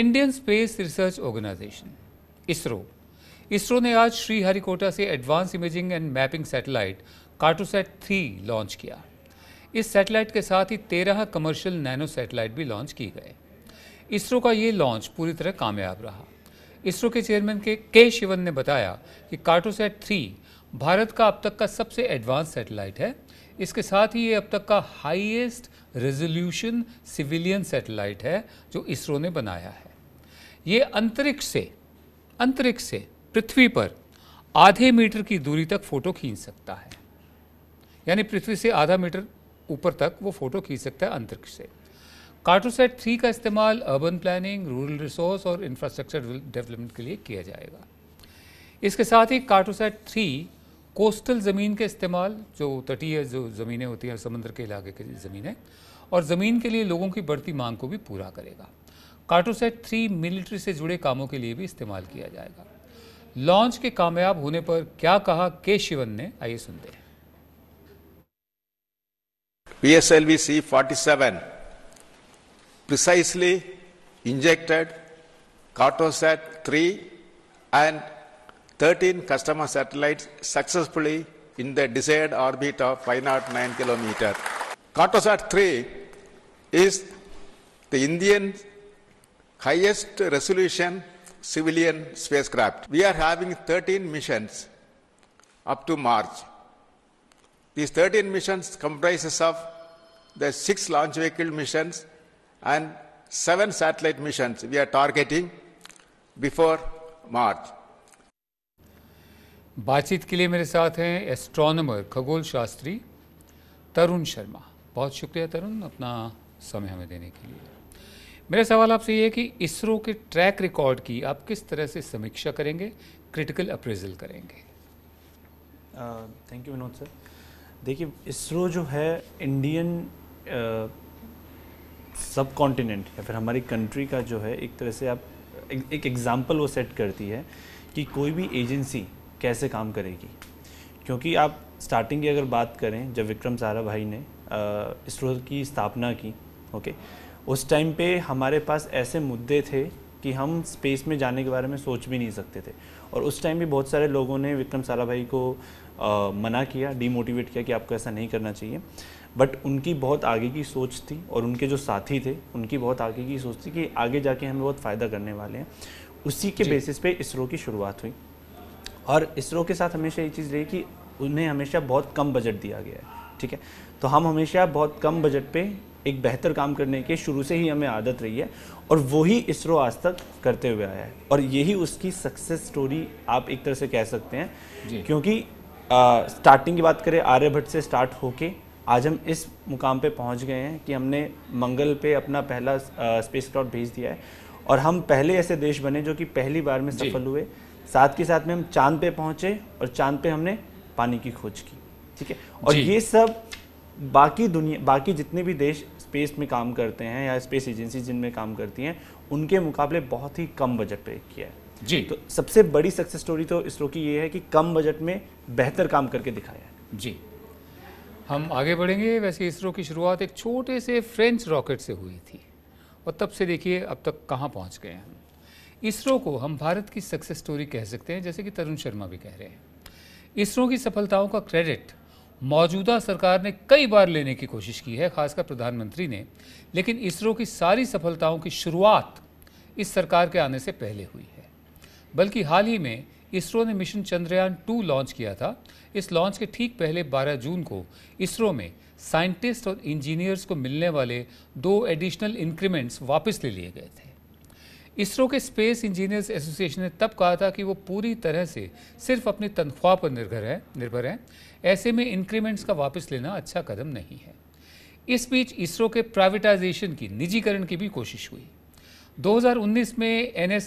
Indian Space Research Organisation ISRO ISRO ने आज श्रीहरिकोटा से advance imaging and mapping satellite Cartosat three launch किया इस सैटेलाइट के साथ ही तेरह कमर्शियल नैनो सैटेलाइट भी लॉन्च की गए इसरो का ये लॉन्च पूरी तरह कामयाब रहा इसरो के चेयरमैन के के शिवन ने बताया कि कार्टोसैट थ्री भारत का अब तक का सबसे एडवांस सैटेलाइट है इसके साथ ही ये अब तक का हाईएस्ट रेजोल्यूशन सिविलियन सैटेलाइट है जो इसरो ने बनाया है ये अंतरिक्ष से अंतरिक्ष से पृथ्वी पर आधे मीटर की दूरी तक फोटो खींच सकता है यानी पृथ्वी से आधा मीटर ऊपर तक वो फोटो खींच सकता है अंतरिक्ष से कार्टोसेट थ्री का इस्तेमाल अर्बन प्लानिंग रूरल रिसोर्स और इंफ्रास्ट्रक्चर डेवलपमेंट के लिए किया जाएगा इसके साथ ही कार्टोसेट थ्री कोस्टल ज़मीन के इस्तेमाल जो तटीय जो ज़मीनें होती हैं समंदर के इलाके की ज़मीनें और ज़मीन के लिए लोगों की बढ़ती मांग को भी पूरा करेगा कार्टोसेट थ्री मिलिट्री से जुड़े कामों के लिए भी इस्तेमाल किया जाएगा लॉन्च के कामयाब होने पर क्या कहा के शिवन ने आइए सुनते हैं PSLV C 47 precisely injected Cartosat three and 13 customer satellites successfully in the desired orbit of 509 km. Cartosat 3 is the Indian highest resolution civilian spacecraft. We are having 13 missions up to March. These 13 missions comprises of the six launch vehicle missions and seven satellite missions we are targeting before March. बातचीत के लिए मेरे साथ हैं astronomer खगोल शास्त्री तरुण शर्मा बहुत शुक्रिया तरुण अपना समय हमें देने के लिए मेरा सवाल आपसे ये है कि इसरो के ट्रैक रिकॉर्ड की आप किस तरह से समीक्षा करेंगे क्रिटिकल अप्रेजल करेंगे थैंक यू विनोद सर देखिए इसरो जो है इंडियन सब कॉन्टिनेंट या फिर हमारी कंट्री का जो है एक तरह से आप एक एग्ज़ाम्पल वो सेट करती है कि कोई भी एजेंसी कैसे काम करेगी क्योंकि आप स्टार्टिंग की अगर बात करें जब विक्रम सारा भाई ने इसरो की स्थापना की ओके उस टाइम पे हमारे पास ऐसे मुद्दे थे कि हम स्पेस में जाने के बारे में सोच भी नहीं सकते थे और उस टाइम भी बहुत सारे लोगों ने विक्रम सारा भाई को आ, मना किया डीमोटिवेट किया कि आपको ऐसा नहीं करना चाहिए बट उनकी बहुत आगे की सोच थी और उनके जो साथी थे उनकी बहुत आगे की सोच थी कि आगे जाके हमें बहुत फ़ायदा करने वाले हैं उसी के बेसिस पे इसरो की शुरुआत हुई और इसरो के साथ हमेशा ये चीज़ रही कि उन्हें हमेशा बहुत कम बजट दिया गया है ठीक है तो हम हमेशा बहुत कम बजट पे एक बेहतर काम करने के शुरू से ही हमें आदत रही है और वही इसरो आज तक करते हुए आया है और यही उसकी सक्सेस स्टोरी आप एक तरह से कह सकते हैं क्योंकि आ, स्टार्टिंग की बात करें आर्यभट्ट से स्टार्ट होके आज हम इस मुकाम पे पहुंच गए हैं कि हमने मंगल पे अपना पहला स्पेस भेज दिया है और हम पहले ऐसे देश बने जो कि पहली बार में सफल हुए साथ के साथ में हम चांद पे पहुंचे और चांद पे हमने पानी की खोज की ठीक है और ये सब बाकी दुनिया बाकी जितने भी देश स्पेस में काम करते हैं या स्पेस एजेंसी जिनमें काम करती हैं उनके मुकाबले बहुत ही कम बजट पे किया है जी तो सबसे बड़ी सक्सेस स्टोरी तो इसरो की ये है कि कम बजट में बेहतर काम करके दिखाया है जी हम आगे बढ़ेंगे वैसे इसरो की शुरुआत एक छोटे से फ्रेंच रॉकेट से हुई थी और तब से देखिए अब तक कहाँ पहुँच गए हैं इसरो को हम भारत की सक्सेस स्टोरी कह सकते हैं जैसे कि तरुण शर्मा भी कह रहे हैं इसरो की सफलताओं का क्रेडिट मौजूदा सरकार ने कई बार लेने की कोशिश की है खासकर प्रधानमंत्री ने लेकिन इसरो की सारी सफलताओं की शुरुआत इस सरकार के आने से पहले हुई है बल्कि हाल ही में इसरो ने मिशन चंद्रयान टू लॉन्च किया था इस लॉन्च के ठीक पहले 12 जून को इसरो में साइंटिस्ट और इंजीनियर्स को मिलने वाले दो एडिशनल इंक्रीमेंट्स वापस ले लिए गए थे इसरो के स्पेस इंजीनियर्स एसोसिएशन ने तब कहा था कि वो पूरी तरह से सिर्फ अपनी तनख्वाह पर निर्भर है निर्भर हैं ऐसे में इंक्रीमेंट्स का वापस लेना अच्छा कदम नहीं है इस बीच इसरो के प्राइवेटाइजेशन की निजीकरण की भी कोशिश हुई 2019 में an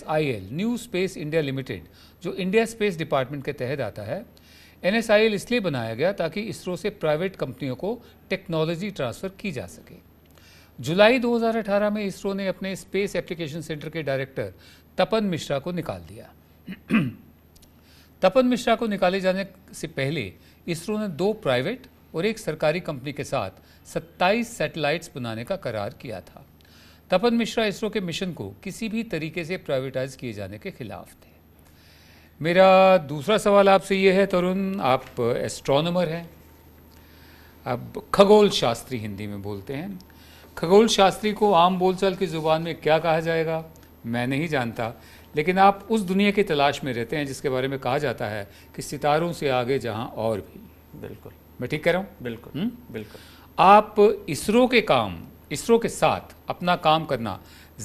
New Space India Limited जो इंडिया स्पेस डिपार्टमेंट के तहत आता है एन इसलिए बनाया गया ताकि इसरो से प्राइवेट कंपनियों को टेक्नोलॉजी ट्रांसफ़र की जा सके जुलाई 2018 में इसरो ने अपने स्पेस एप्लीकेशन सेंटर के डायरेक्टर तपन मिश्रा को निकाल दिया तपन मिश्रा को निकाले जाने से पहले इसरो ने दो प्राइवेट और एक सरकारी कंपनी के साथ 27 सैटेलाइट्स बनाने का करार किया था तपन मिश्रा इसरो के मिशन को किसी भी तरीके से प्राइवेटाइज किए जाने के खिलाफ थे मेरा दूसरा सवाल आपसे ये है तरुण आप एस्ट्रोनमर हैं आप खगोल शास्त्री हिंदी में बोलते हैं खगोल शास्त्री को आम बोलचाल की ज़ुबान में क्या कहा जाएगा मैं नहीं जानता लेकिन आप उस दुनिया की तलाश में रहते हैं जिसके बारे में कहा जाता है कि सितारों से आगे जहाँ और भी बिल्कुल मैं ठीक कह रहा हूँ बिल्कुल हुँ? हम्म? बिल्कुल आप इसरो के काम इसरो के साथ अपना काम करना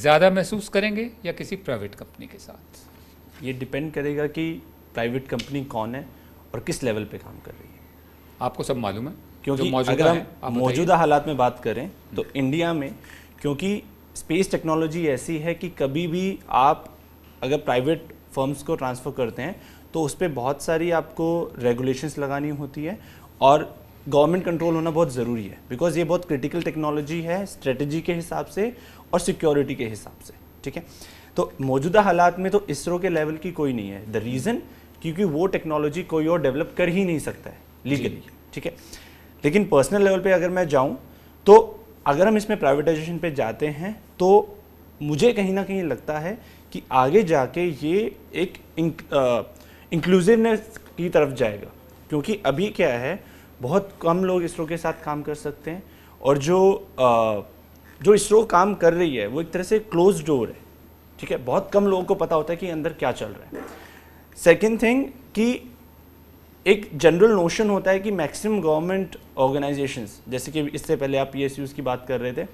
ज़्यादा महसूस करेंगे या किसी प्राइवेट कंपनी के साथ ये डिपेंड करेगा कि प्राइवेट कंपनी कौन है और किस लेवल पे काम कर रही है आपको सब मालूम है क्योंकि अगर हम मौजूदा हालात में बात करें तो इंडिया में क्योंकि स्पेस टेक्नोलॉजी ऐसी है कि कभी भी आप अगर प्राइवेट फर्म्स को ट्रांसफ़र करते हैं तो उस पर बहुत सारी आपको रेगुलेशंस लगानी होती है और गवर्नमेंट कंट्रोल होना बहुत ज़रूरी है बिकॉज ये बहुत क्रिटिकल टेक्नोलॉजी है स्ट्रेटजी के हिसाब से और सिक्योरिटी के हिसाब से ठीक है तो मौजूदा हालात में तो इसरो के लेवल की कोई नहीं है द रीज़न क्योंकि वो टेक्नोलॉजी कोई और डेवलप कर ही नहीं सकता है लीगली ठीक है लेकिन पर्सनल लेवल पे अगर मैं जाऊँ तो अगर हम इसमें प्राइवेटाइजेशन पे जाते हैं तो मुझे कहीं ना कहीं लगता है कि आगे जाके ये एक इंक्लूसिवनेस की तरफ जाएगा क्योंकि अभी क्या है बहुत कम लोग इसरो के साथ काम कर सकते हैं और जो आ, जो इसरो काम कर रही है वो एक तरह से क्लोज डोर है ठीक है बहुत कम लोगों को पता होता है कि अंदर क्या चल रहा है सेकेंड थिंग कि एक जनरल नोशन होता है कि मैक्सिमम गवर्नमेंट ऑर्गेनाइजेशन जैसे कि इससे पहले आप पी की बात कर रहे थे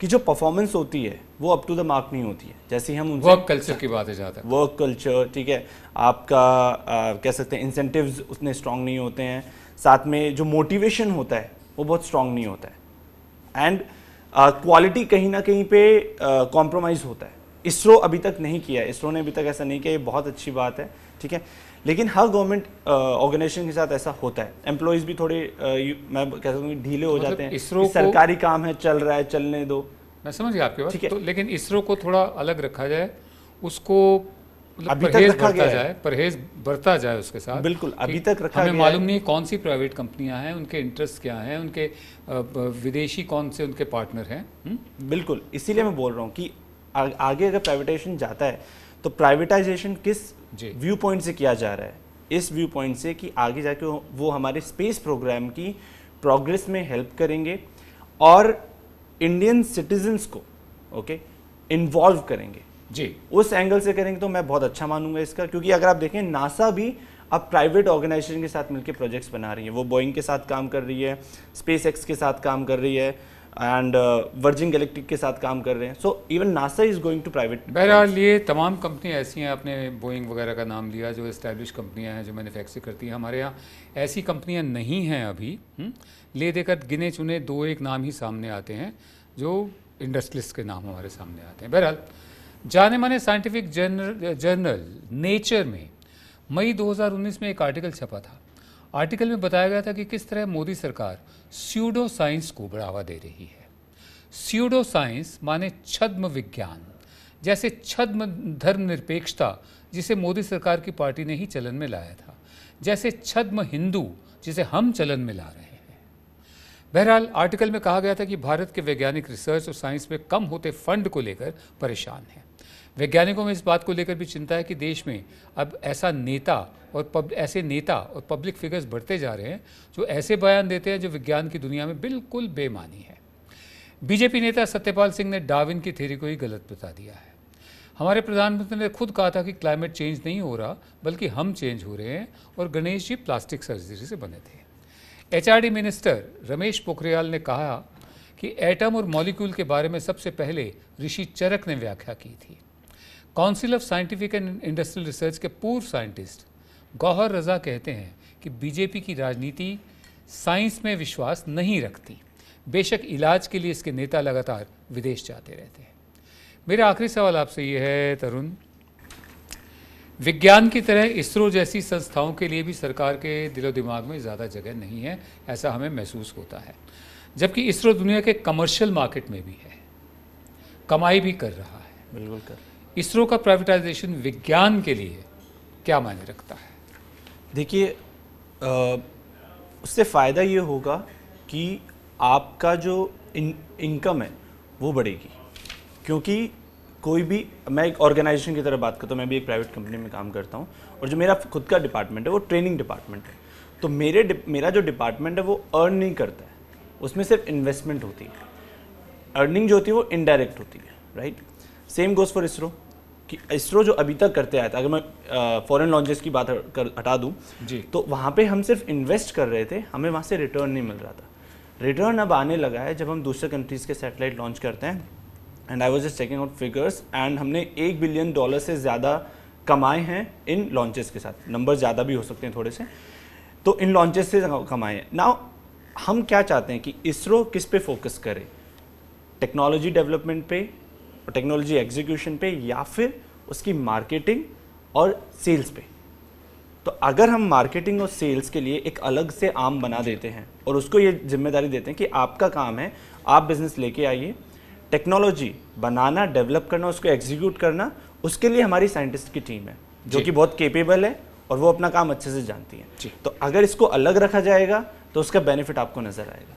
कि जो परफॉर्मेंस होती है वो अप टू द मार्क नहीं होती है जैसे हम वर्क कल्चर की बात है ज़्यादा वर्क कल्चर ठीक है आपका आ, कह सकते हैं इंसेंटिव्स उतने स्ट्रांग नहीं होते हैं साथ में जो मोटिवेशन होता है वो बहुत स्ट्रांग नहीं होता है एंड क्वालिटी कहीं ना कहीं पे कॉम्प्रोमाइज़ होता है इसरो अभी तक नहीं किया इसरो ने अभी तक ऐसा नहीं किया ये बहुत अच्छी बात है ठीक है लेकिन हर गवर्नमेंट ऑर्गेनाइजेशन uh, के साथ ऐसा होता है एम्प्लॉयज़ भी थोड़े आ, uh, मैं कह सकता हूँ ढीले हो मतलब जाते हैं इसरो सरकारी काम है चल रहा है चलने दो मैं समझ गया आपके बात तो लेकिन इसरो को थोड़ा अलग रखा जाए उसको मतलब अभी परहेज तक रखा जाए परहेज बढ़ता जाए उसके साथ बिल्कुल अभी तक रखा हमें मालूम नहीं कौन सी प्राइवेट कंपनियां हैं उनके इंटरेस्ट क्या हैं उनके विदेशी कौन से उनके पार्टनर हैं हम्म? बिल्कुल इसीलिए मैं बोल रहा हूँ कि आगे अगर प्राइवेटाइजेशन जाता है तो प्राइवेटाइजेशन किस व्यू पॉइंट से किया जा रहा है इस व्यू पॉइंट से कि आगे जाके वो हमारे स्पेस प्रोग्राम की प्रोग्रेस में हेल्प करेंगे और इंडियन सिटीजन्स को ओके okay, इन्वॉल्व करेंगे जी उस एंगल से करेंगे तो मैं बहुत अच्छा मानूंगा इसका क्योंकि अगर आप देखें नासा भी अब प्राइवेट ऑर्गेनाइजेशन के साथ मिलकर प्रोजेक्ट्स बना रही है वो बोइंग के साथ काम कर रही है स्पेस एक्स के साथ काम कर रही है एंड वर्जिन गैलेक्टिक के साथ काम कर रहे हैं so even NASA is going to private बहरहाल ये तमाम कंपनियाँ ऐसी हैं आपने बोइंग वगैरह का नाम लिया जो इस्टेब्लिश कंपनियाँ हैं जो मैन्युफैक्चर करती हैं हमारे यहाँ ऐसी कंपनियाँ नहीं हैं अभी हम्म. ले देकर गिने चुने दो एक नाम ही सामने आते हैं जो इंडस्ट्रियलिस्ट के नाम हमारे सामने आते हैं बहरहाल जाने माने साइंटिफिक जर्नल जर्नल नेचर में मई 2019 में एक आर्टिकल छपा था आर्टिकल में बताया गया था कि किस तरह मोदी सरकार स्यूडो साइंस को बढ़ावा दे रही है स्यूडो साइंस माने छद्म विज्ञान जैसे छद्म धर्म निरपेक्षता जिसे मोदी सरकार की पार्टी ने ही चलन में लाया था जैसे छद्म हिंदू जिसे हम चलन में ला रहे हैं बहरहाल आर्टिकल में कहा गया था कि भारत के वैज्ञानिक रिसर्च और साइंस में कम होते फंड को लेकर परेशान हैं वैज्ञानिकों में इस बात को लेकर भी चिंता है कि देश में अब ऐसा नेता और पब, ऐसे नेता और पब्लिक फिगर्स बढ़ते जा रहे हैं जो ऐसे बयान देते हैं जो विज्ञान की दुनिया में बिल्कुल बेमानी है बीजेपी नेता सत्यपाल सिंह ने डाविन की थेरी को ही गलत बता दिया है हमारे प्रधानमंत्री ने खुद कहा था कि क्लाइमेट चेंज नहीं हो रहा बल्कि हम चेंज हो रहे हैं और गणेश जी प्लास्टिक सर्जरी से बने थे एचआरडी मिनिस्टर रमेश पोखरियाल ने कहा कि एटम और मॉलिक्यूल के बारे में सबसे पहले ऋषि चरक ने व्याख्या की थी council of scientific and industrial research के पूर्व साइंटिस्ट गौहर रजा कहते हैं कि बीजेपी की राजनीति साइंस में विश्वास नहीं रखती बेशक इलाज के लिए इसके नेता लगातार विदेश जाते रहते हैं मेरा आखिरी सवाल आपसे ये है तरुण विज्ञान की तरह इसरो जैसी संस्थाओं के लिए भी सरकार के दिलो दिमाग में ज़्यादा जगह नहीं है ऐसा हमें महसूस होता है जबकि इसरो दुनिया के कमर्शियल मार्केट में भी है कमाई भी कर रहा है बिल्कुल कर इसरो का प्राइवेटाइजेशन विज्ञान के लिए क्या मायने रखता है देखिए उससे फ़ायदा ये होगा कि आपका जो इन, इनकम है वो बढ़ेगी क्योंकि कोई भी मैं एक ऑर्गेनाइजेशन की तरह बात करता हूँ मैं भी एक प्राइवेट कंपनी में काम करता हूँ और जो मेरा खुद का डिपार्टमेंट है वो ट्रेनिंग डिपार्टमेंट है तो मेरे मेरा जो डिपार्टमेंट है वो अर्न नहीं करता है उसमें सिर्फ इन्वेस्टमेंट होती है अर्निंग जो होती है वो इनडायरेक्ट होती है right same goes for ISRO कि इसरो जो अभी तक करते आया था अगर मैं फॉरेन लॉन्चेस की बात कर हटा दूँ जी तो वहाँ पे हम सिर्फ इन्वेस्ट कर रहे थे हमें वहाँ से रिटर्न नहीं मिल रहा था रिटर्न अब आने लगा है जब हम दूसरे कंट्रीज़ के सैटेलाइट लॉन्च करते हैं and I was just checking out figures and हमने एक बिलियन डॉलर से ज़्यादा कमाए हैं इन लॉन्चेस के साथ नंबर ज़्यादा भी हो सकते हैं थोड़े से तो इन लॉन्चेस से कमाए हैं नाउ हम क्या चाहते हैं कि इसरो किस पे फोकस करे टेक्नोलॉजी डेवलपमेंट पे और टेक्नोलॉजी एग्जीक्यूशन पे या फिर उसकी मार्केटिंग और सेल्स पे तो अगर हम मार्केटिंग और सेल्स के लिए एक अलग से आम बना देते हैं और उसको ये जिम्मेदारी देते हैं कि आपका काम है आप बिज़नेस लेके आइए टेक्नोलॉजी बनाना डेवलप करना उसको एग्जीक्यूट करना उसके लिए हमारी साइंटिस्ट की टीम है जो कि बहुत केपेबल है और वो अपना काम अच्छे से जानती है तो अगर इसको अलग रखा जाएगा तो उसका बेनिफिट आपको नजर आएगा